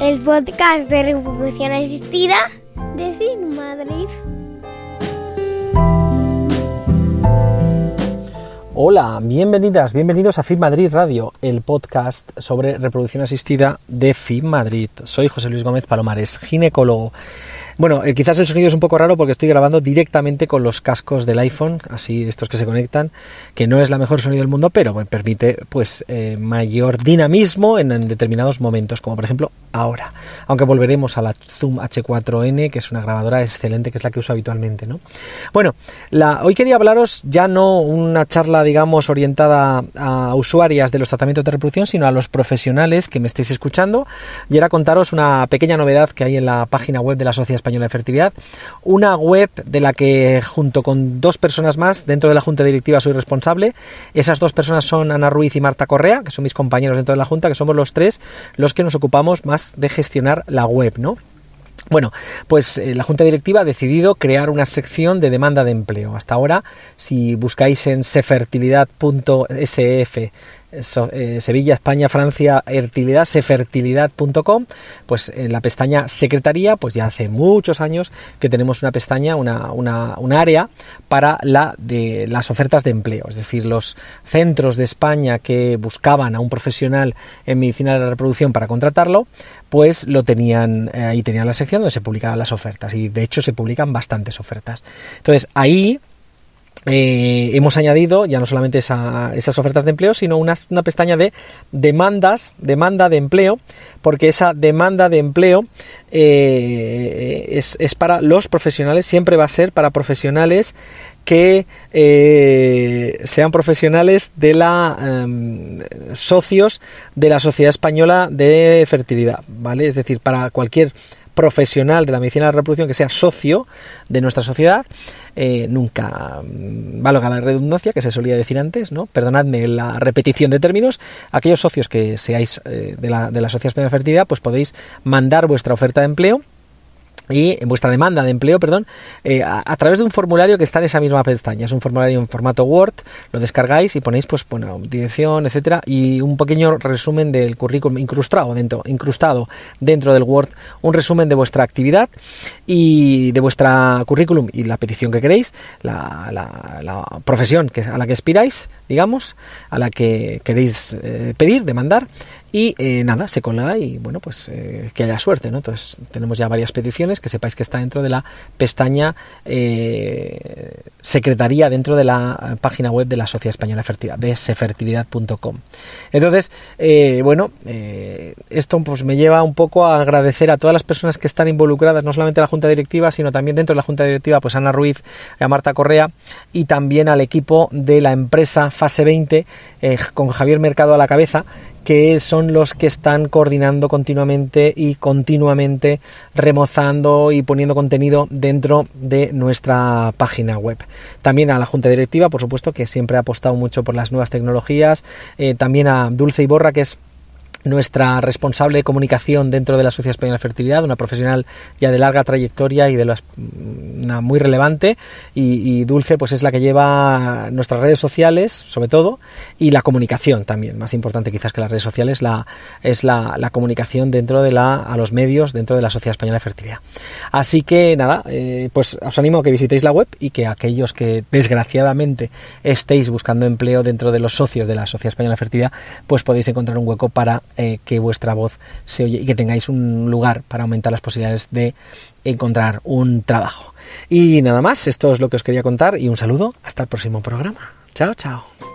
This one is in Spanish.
el podcast de reproducción asistida de Fin Madrid. Hola, bienvenidas, bienvenidos a Fin Madrid Radio, el podcast sobre reproducción asistida de Fin Madrid. Soy José Luis Gómez Palomares, ginecólogo. Bueno, eh, quizás el sonido es un poco raro porque estoy grabando directamente con los cascos del iPhone, así estos que se conectan, que no es la mejor sonido del mundo, pero permite pues eh, mayor dinamismo en determinados momentos, como por ejemplo ahora. Aunque volveremos a la Zoom H4N, que es una grabadora excelente, que es la que uso habitualmente. ¿no? Bueno, la, hoy quería hablaros ya no una charla, digamos, orientada a usuarias de los tratamientos de reproducción, sino a los profesionales que me estéis escuchando. Y era contaros una pequeña novedad que hay en la página web de la Sociedad Española de Fertilidad. Una web de la que, junto con dos personas más, dentro de la Junta Directiva soy responsable. Esas dos personas son Ana Ruiz y Marta Correa, que son mis compañeros dentro de la Junta, que somos los tres los que nos ocupamos más de gestionar la web, ¿no? Bueno, pues eh, la Junta Directiva ha decidido crear una sección de demanda de empleo. Hasta ahora, si buscáis en sefertilidad.sf eh, Sevilla, España, Francia, fertilidad, sefertilidad.com, pues en eh, la pestaña secretaría, pues ya hace muchos años que tenemos una pestaña, una, área para la de las ofertas de empleo, es decir, los centros de España que buscaban a un profesional en medicina de reproducción para contratarlo, pues lo tenían, y eh, ahí tenían la sección donde se publicaban las ofertas y de hecho se publican bastantes ofertas. Entonces ahí eh, hemos añadido ya no solamente esas ofertas de empleo, sino una, pestaña de demandas, demanda de empleo, porque esa demanda de empleo eh, es, para los profesionales, siempre va a ser para profesionales que eh, sean profesionales de la em, socios de la Sociedad Española de Fertilidad, ¿vale? Es decir, para cualquier profesional de la medicina de la reproducción que sea socio de nuestra sociedad, eh, nunca valga la redundancia que se solía decir antes, ¿no? Perdonadme la repetición de términos. Aquellos socios que seáis eh, de, la, de la Sociedad de Fertilidad, pues podéis mandar vuestra oferta de empleo y en vuestra demanda de empleo, perdón, eh, a, través de un formulario que está en esa misma pestaña. Es un formulario en formato Word, lo descargáis y ponéis, pues, bueno, dirección, etcétera, y un pequeño resumen del currículum incrustado dentro, incrustado dentro del Word, un resumen de vuestra actividad y de vuestra currículum y la petición que queréis, la, profesión que, a la que aspiráis, digamos, a la que queréis eh, pedir, demandar y eh, nada, se cola y bueno, pues eh, que haya suerte, ¿no? Entonces tenemos ya varias peticiones, que sepáis que está dentro de la pestaña eh, secretaría, dentro de la página web de la Sociedad Española de Fertilidad, bsefertilidad.com. Entonces, bueno, esto pues me lleva un poco a agradecer a todas las personas que están involucradas, no solamente a la Junta Directiva, sino también dentro de la Junta Directiva, pues a Ana Ruiz, a eh, Marta Correa y también al equipo de la empresa Fase 20, eh, con Javier Mercado a la cabeza, que son los que están coordinando continuamente y continuamente remozando y poniendo contenido dentro de nuestra página web. También a la Junta Directiva, por supuesto, que siempre ha apostado mucho por las nuevas tecnologías. Eh, también a Dulce y Borra, que es nuestra responsable de comunicación dentro de la Sociedad Española de Fertilidad, una profesional ya de larga trayectoria y de las, mm, una muy relevante, y, Dulce pues es la que lleva nuestras redes sociales, sobre todo, y la comunicación también, más importante quizás que las redes sociales, la, es la, comunicación dentro de la, a los medios, dentro de la Sociedad Española de Fertilidad. Así que nada, eh, pues os animo a que visitéis la web y que aquellos que desgraciadamente estéis buscando empleo dentro de los socios de la Sociedad Española de Fertilidad, pues podéis encontrar un hueco para eh, que vuestra voz se oye y que tengáis un lugar para aumentar las posibilidades de encontrar un trabajo. Y nada más, esto es lo que os quería contar y un saludo hasta el próximo programa. Chao, chao.